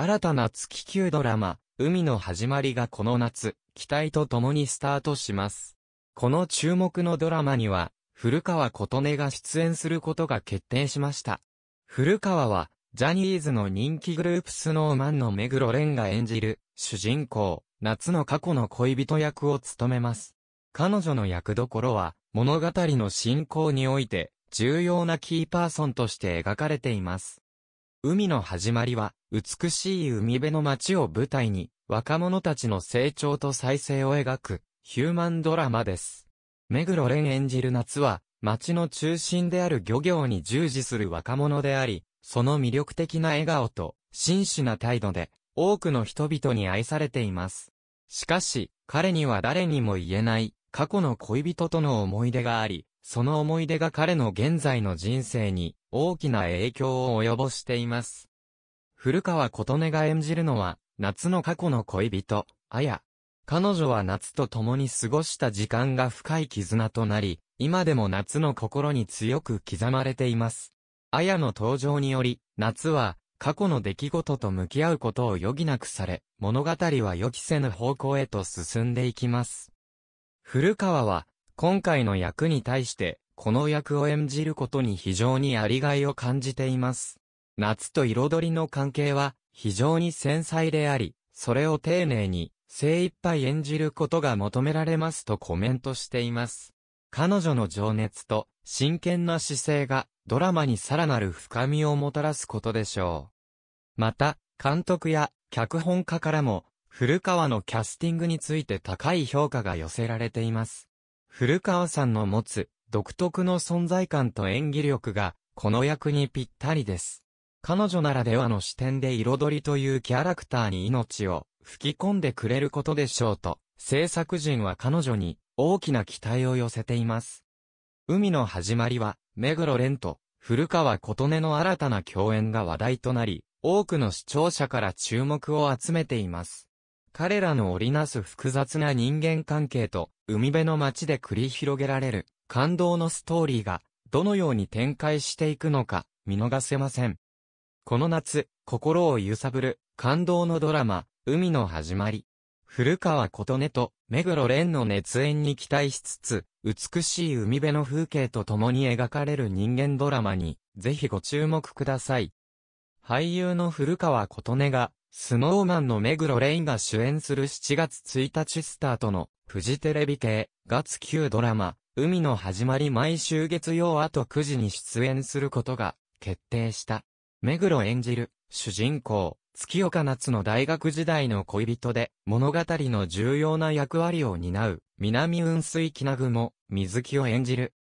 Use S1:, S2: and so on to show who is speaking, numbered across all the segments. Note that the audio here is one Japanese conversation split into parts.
S1: 新たな月級ドラマ、海の始まりがこの夏、期待と共にスタートします。この注目のドラマには、古川琴音が出演することが決定しました。古川は、ジャニーズの人気グループスノーマンの目黒蓮が演じる、主人公、夏の過去の恋人役を務めます。彼女の役どころは、物語の進行において、重要なキーパーソンとして描かれています。海の始まりは、美しい海辺の街を舞台に、若者たちの成長と再生を描く、ヒューマンドラマです。目黒蓮演じる夏は、街の中心である漁業に従事する若者であり、その魅力的な笑顔と、真摯な態度で、多くの人々に愛されています。しかし、彼には誰にも言えない、過去の恋人との思い出があり、その思い出が彼の現在の人生に大きな影響を及ぼしています。古川琴音が演じるのは、夏の過去の恋人、あや。彼女は夏と共に過ごした時間が深い絆となり、今でも夏の心に強く刻まれています。あやの登場により、夏は、過去の出来事と向き合うことを余儀なくされ、物語は予期せぬ方向へと進んでいきます。古川は、今回の役に対して、この役を演じることに非常にありがいを感じています。夏と彩りの関係は非常に繊細であり、それを丁寧に精一杯演じることが求められますとコメントしています。彼女の情熱と真剣な姿勢がドラマにさらなる深みをもたらすことでしょう。また、監督や脚本家からも古川のキャスティングについて高い評価が寄せられています。古川さんの持つ独特の存在感と演技力が、この役にぴったりです。彼女ならではの視点で彩りというキャラクターに命を吹き込んでくれることでしょうと、制作陣は彼女に大きな期待を寄せています。海の始まりは、目黒蓮と古川琴音の新たな共演が話題となり、多くの視聴者から注目を集めています。彼らの織りなす複雑な人間関係と、海辺の街で繰り広げられる感動のストーリーがどのように展開していくのか見逃せません。この夏、心を揺さぶる感動のドラマ、海の始まり。古川琴音と目黒蓮の熱演に期待しつつ、美しい海辺の風景と共に描かれる人間ドラマに、ぜひご注目ください。俳優の古川琴音が、スノーマンの目黒蓮が主演する7月1日スタートの、フジテレビ系、月9ドラマ、海の始まり毎週月曜あと9時に出演することが決定した。目黒演じる主人公、月岡夏の大学時代の恋人で物語の重要な役割を担う南雲水木な雲、水木を演じる。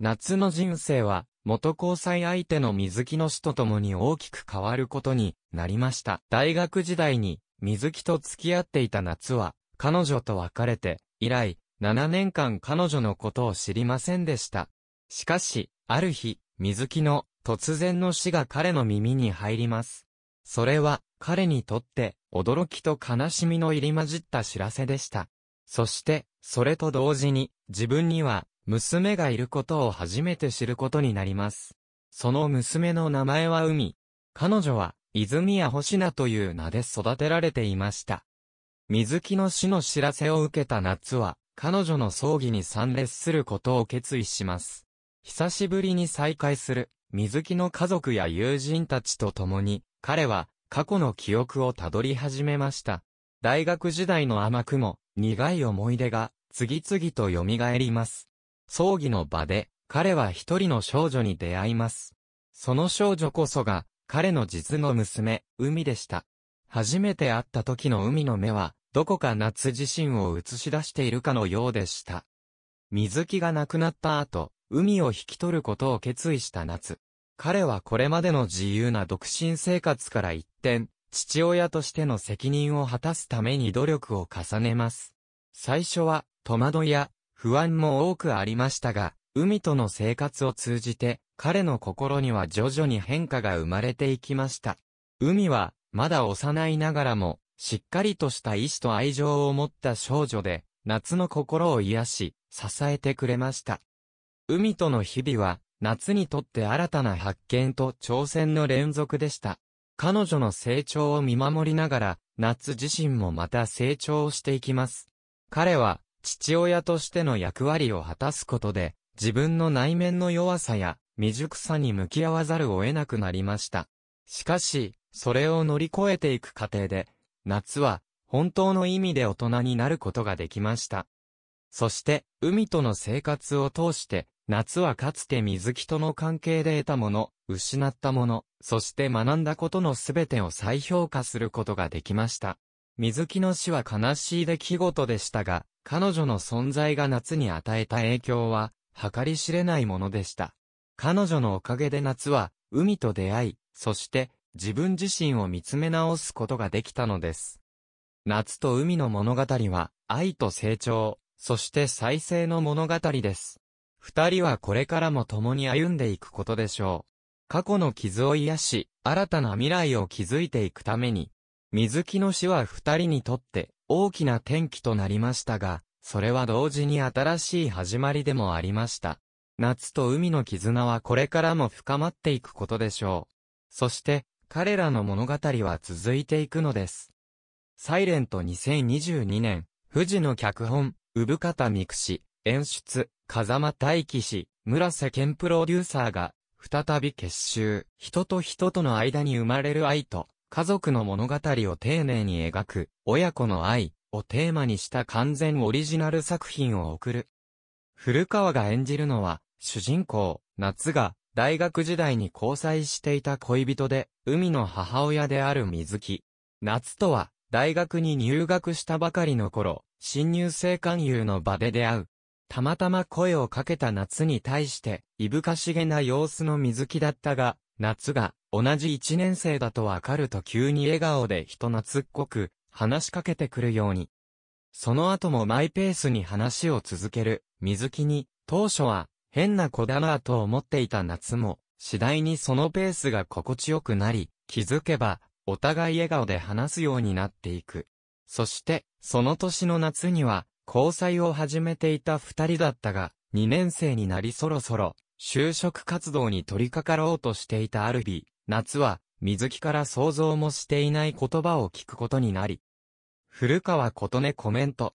S1: 夏の人生は元交際相手の水木の死と共に大きく変わることになりました。大学時代に水木と付き合っていた夏は彼女と別れて以来7年間彼女のことを知りませんでした。しかし、ある日、水木の突然の死が彼の耳に入ります。それは、彼にとって、驚きと悲しみの入り混じった知らせでした。そして、それと同時に、自分には、娘がいることを初めて知ることになります。その娘の名前は海。彼女は、泉谷星名という名で育てられていました。水木の死の知らせを受けた夏は、彼女の葬儀に参列することを決意します。久しぶりに再会する、水木の家族や友人たちと共に、彼は、過去の記憶をたどり始めました。大学時代の甘くも、苦い思い出が、次々と蘇ります。葬儀の場で、彼は一人の少女に出会います。その少女こそが、彼の実の娘、海でした。初めて会った時の海の目は、どこか夏自身を映し出しているかのようでした。水木が亡くなった後、海を引き取ることを決意した夏。彼はこれまでの自由な独身生活から一転、父親としての責任を果たすために努力を重ねます。最初は、戸惑いや、不安も多くありましたが、海との生活を通じて、彼の心には徐々に変化が生まれていきました。海は、まだ幼いながらも、しっかりとした意志と愛情を持った少女で、夏の心を癒し、支えてくれました。海との日々は、夏にとって新たな発見と挑戦の連続でした。彼女の成長を見守りながら、夏自身もまた成長していきます。彼は、父親としての役割を果たすことで、自分の内面の弱さや未熟さに向き合わざるを得なくなりました。しかし、それを乗り越えていく過程で、夏は、本当の意味で大人になることができました。そして、海との生活を通して、夏はかつて水木との関係で得たもの、失ったもの、そして学んだことのすべてを再評価することができました。水木の死は悲しい出来事でしたが、彼女の存在が夏に与えた影響は、計り知れないものでした。彼女のおかげで夏は、海と出会い、そして、自分自身を見つめ直すことができたのです。夏と海の物語は、愛と成長、そして再生の物語です。二人はこれからも共に歩んでいくことでしょう。過去の傷を癒し、新たな未来を築いていくために、水木の死は二人にとって大きな転機となりましたが、それは同時に新しい始まりでもありました。夏と海の絆はこれからも深まっていくことでしょう。そして、彼らの物語は続いていくのです。サイレント2022年、富士の脚本、産方美久氏、演出、風間大樹氏、村瀬健プロデューサーが、再び結集、人と人との間に生まれる愛と、家族の物語を丁寧に描く、親子の愛をテーマにした完全オリジナル作品を送る。古川が演じるのは、主人公、夏が、大学時代に交際していた恋人で、海の母親である水木。夏とは、大学に入学したばかりの頃、新入生勧誘の場で出会う。たまたま声をかけた夏に対して、いぶかしげな様子の水木だったが、夏が同じ一年生だとわかると急に笑顔で人懐っこく話しかけてくるように。その後もマイペースに話を続ける水木に、当初は変な子だなぁと思っていた夏も、次第にそのペースが心地よくなり、気づけば、お互い笑顔で話すようになっていく。そして、その年の夏には、交際を始めていた二人だったが、二年生になりそろそろ、就職活動に取り掛かろうとしていたある日、夏は、水木から想像もしていない言葉を聞くことになり、古川琴音コメント。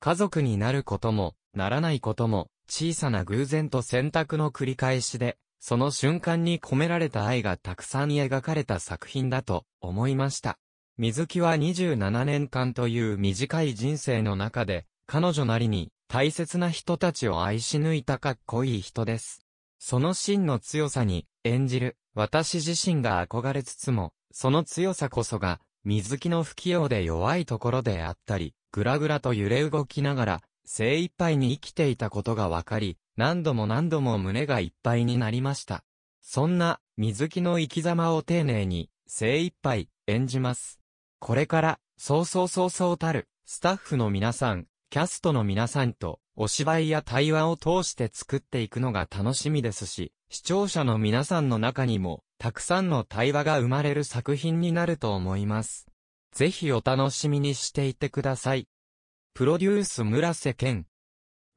S1: 家族になることも、ならないことも、小さな偶然と選択の繰り返しで、その瞬間に込められた愛がたくさん描かれた作品だと思いました。水木は27年間という短い人生の中で、彼女なりに大切な人たちを愛し抜いたかっこいい人です。その真の強さに演じる私自身が憧れつつも、その強さこそが水木の不器用で弱いところであったり、ぐらぐらと揺れ動きながら精一杯に生きていたことがわかり、何度も何度も胸がいっぱいになりました。そんな、水木の生き様を丁寧に、精一杯、演じます。これから、そうそうそうそうたる、スタッフの皆さん、キャストの皆さんと、お芝居や対話を通して作っていくのが楽しみですし、視聴者の皆さんの中にも、たくさんの対話が生まれる作品になると思います。ぜひお楽しみにしていてください。プロデュース村瀬健。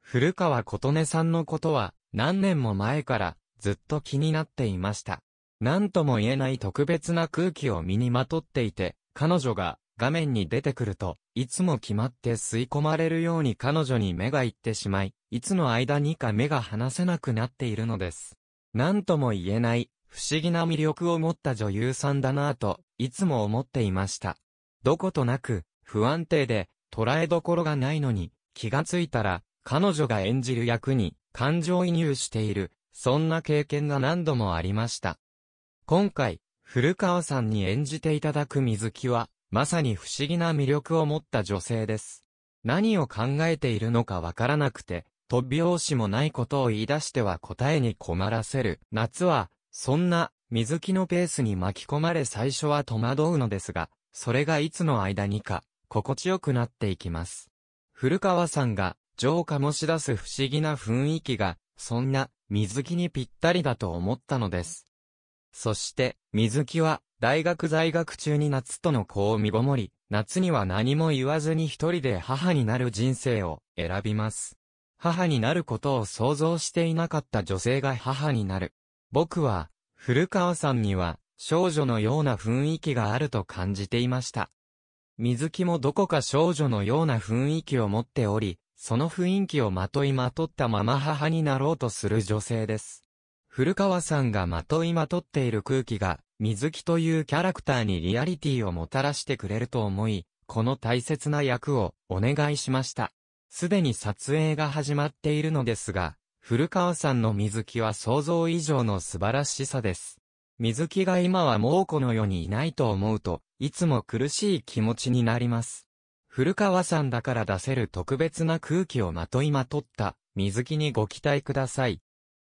S1: 古川琴音さんのことは、何年も前から、ずっと気になっていました。何とも言えない特別な空気を身にまとっていて、彼女が、画面に出てくると、いつも決まって吸い込まれるように彼女に目が行ってしまい、いつの間にか目が離せなくなっているのです。何とも言えない、不思議な魅力を持った女優さんだなぁと、いつも思っていました。どことなく、不安定で、捉えどころがないのに、気がついたら、彼女が演じる役に、感情移入している、そんな経験が何度もありました。今回、古川さんに演じていただく水木は、まさに不思議な魅力を持った女性です。何を考えているのかわからなくて、び拍子もないことを言い出しては答えに困らせる。夏は、そんな、水木のペースに巻き込まれ最初は戸惑うのですが、それがいつの間にか、心地よくなっていきます。古川さんが情を醸し出す不思議な雰囲気が、そんな水木にぴったりだと思ったのです。そして水木は大学在学中に夏との子を見ごもり、夏には何も言わずに一人で母になる人生を選びます。母になることを想像していなかった女性が母になる。僕は古川さんには少女のような雰囲気があると感じていました。水木もどこか少女のような雰囲気を持っており、その雰囲気をまといまとったまま母になろうとする女性です。古川さんがまといまとっている空気が、水木というキャラクターにリアリティをもたらしてくれると思い、この大切な役をお願いしました。すでに撮影が始まっているのですが、古川さんの水木は想像以上の素晴らしさです。水木が今はもうこの世にいないと思うと、いつも苦しい気持ちになります。古川さんだから出せる特別な空気をまといまとった、水木にご期待ください。